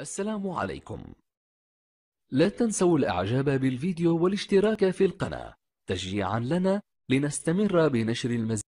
السلام عليكم لا تنسوا الاعجاب بالفيديو والاشتراك في القناة تشجيعا لنا لنستمر بنشر المزيد